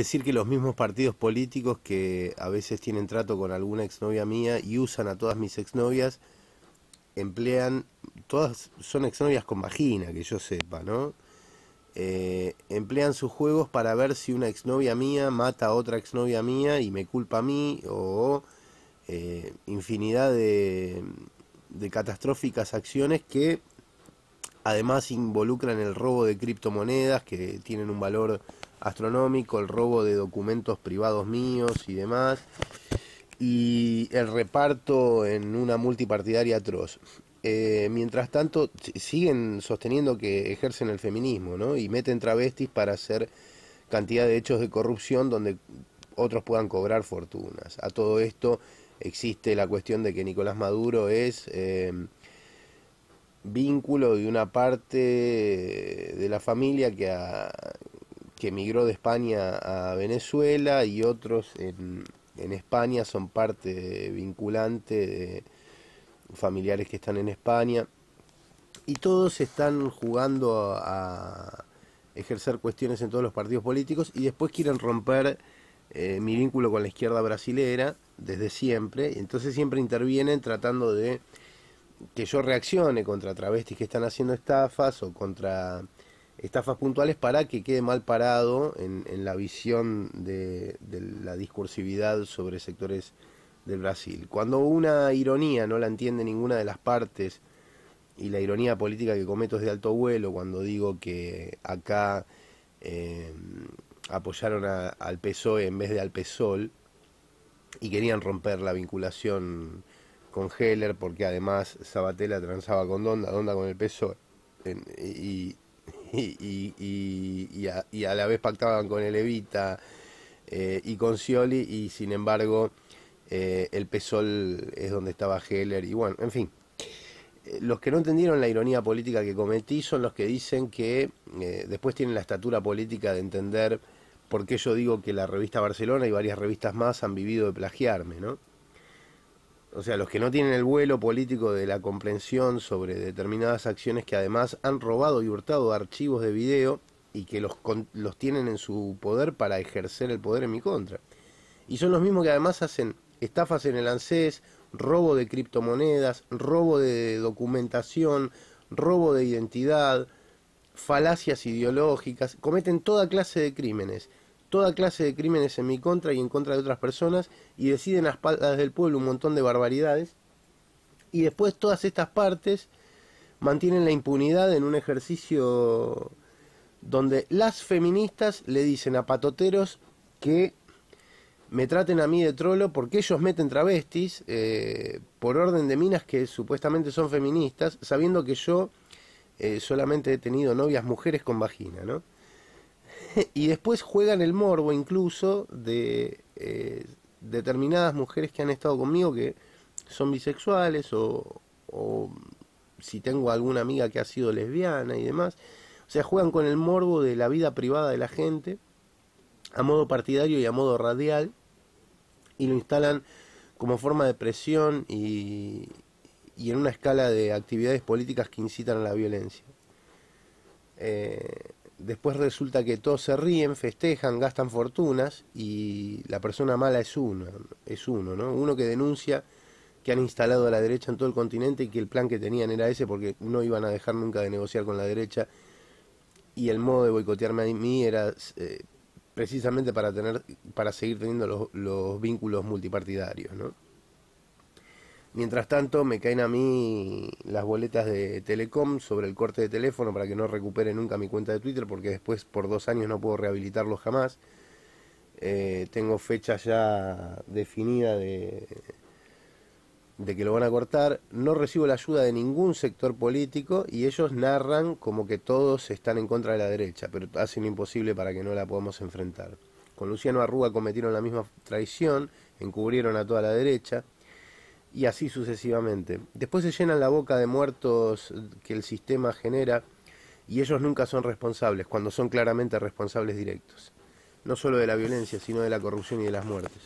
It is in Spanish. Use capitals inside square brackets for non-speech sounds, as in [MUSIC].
decir que los mismos partidos políticos que a veces tienen trato con alguna exnovia mía y usan a todas mis exnovias, emplean, todas son exnovias con vagina, que yo sepa, ¿no? Eh, emplean sus juegos para ver si una exnovia mía mata a otra exnovia mía y me culpa a mí, o eh, infinidad de, de catastróficas acciones que además involucran el robo de criptomonedas que tienen un valor astronómico, el robo de documentos privados míos y demás, y el reparto en una multipartidaria atroz. Eh, mientras tanto, siguen sosteniendo que ejercen el feminismo, ¿no? Y meten travestis para hacer cantidad de hechos de corrupción donde otros puedan cobrar fortunas. A todo esto existe la cuestión de que Nicolás Maduro es eh, vínculo de una parte de la familia que a que emigró de España a Venezuela y otros en, España son parte vinculante de familiares que están en España. Y todos están jugando a, ejercer cuestiones en todos los partidos políticos y después quieren romper eh, mi vínculo con la izquierda brasilera desde siempre. entonces siempre intervienen tratando de que yo reaccione contra travestis que están haciendo estafas o contra estafas puntuales para que quede mal parado en, la visión de, la discursividad sobre sectores del Brasil. Cuando una ironía no la entiende ninguna de las partes, y la ironía política que cometo es de alto vuelo cuando digo que acá eh, apoyaron al PSOE en vez de al PSOL y querían romper la vinculación con Heller porque además Sabatella transaba con Donda, Donda con el PSOE y, y, y, a, y, a, la vez pactaban con el Evita eh, y con Scioli y sin embargo eh, el PSOL es donde estaba Heller y bueno, en fin. Eh, los que no entendieron la ironía política que cometí son los que dicen que después tienen la estatura política de entender por qué yo digo que la revista Barcelona y varias revistas más han vivido de plagiarme, ¿no? o sea, los que no tienen el vuelo político de la comprensión sobre determinadas acciones que además han robado y hurtado archivos de video y que los, los tienen en su poder para ejercer el poder en mi contra. Y son los mismos que además hacen estafas en el ANSES, robo de criptomonedas, robo de documentación, robo de identidad, falacias ideológicas, cometen toda clase de crímenes toda clase de crímenes en mi contra y en contra de otras personas y deciden a espaldas del pueblo un montón de barbaridades. Y después todas estas partes mantienen la impunidad en un ejercicio donde las feministas le dicen a patoteros que me traten a mí de trolo porque ellos meten travestis eh, por orden de minas que supuestamente son feministas, sabiendo que yo eh, solamente he tenido novias mujeres con vagina, ¿no? [LAUGHS] y después juegan el morbo incluso de eh, determinadas mujeres que han estado conmigo que son bisexuales o, o si tengo alguna amiga que ha sido lesbiana y demás. O sea, juegan con el morbo de la vida privada de la gente a modo partidario y a modo radial y lo instalan como forma de presión y, y en una escala de actividades políticas que incitan a la violencia. Eh, después resulta que todos se ríen, festejan, gastan fortunas y la persona mala es uno, es uno, ¿no? Uno que denuncia que han instalado a la derecha en todo el continente y que el plan que tenían era ese porque no iban a dejar nunca de negociar con la derecha y el modo de boicotearme a mí era eh, precisamente para tener para seguir teniendo los, los vínculos multipartidarios, ¿no? Mientras tanto, me caen a mí las boletas de Telecom sobre el corte de teléfono para que no recupere nunca mi cuenta de Twitter, porque después por dos años no puedo rehabilitarlo jamás. Eh, tengo fecha ya definida de, de que lo van a cortar. No recibo la ayuda de ningún sector político y ellos narran como que todos están en contra de la derecha, pero hacen imposible para que no la podamos enfrentar. Con Luciano Arruga cometieron la misma traición, encubrieron a toda la derecha y así sucesivamente. Después se llenan la boca de muertos que el sistema genera y ellos nunca son responsables, cuando son claramente responsables directos, no solo de la violencia, sino de la corrupción y de las muertes.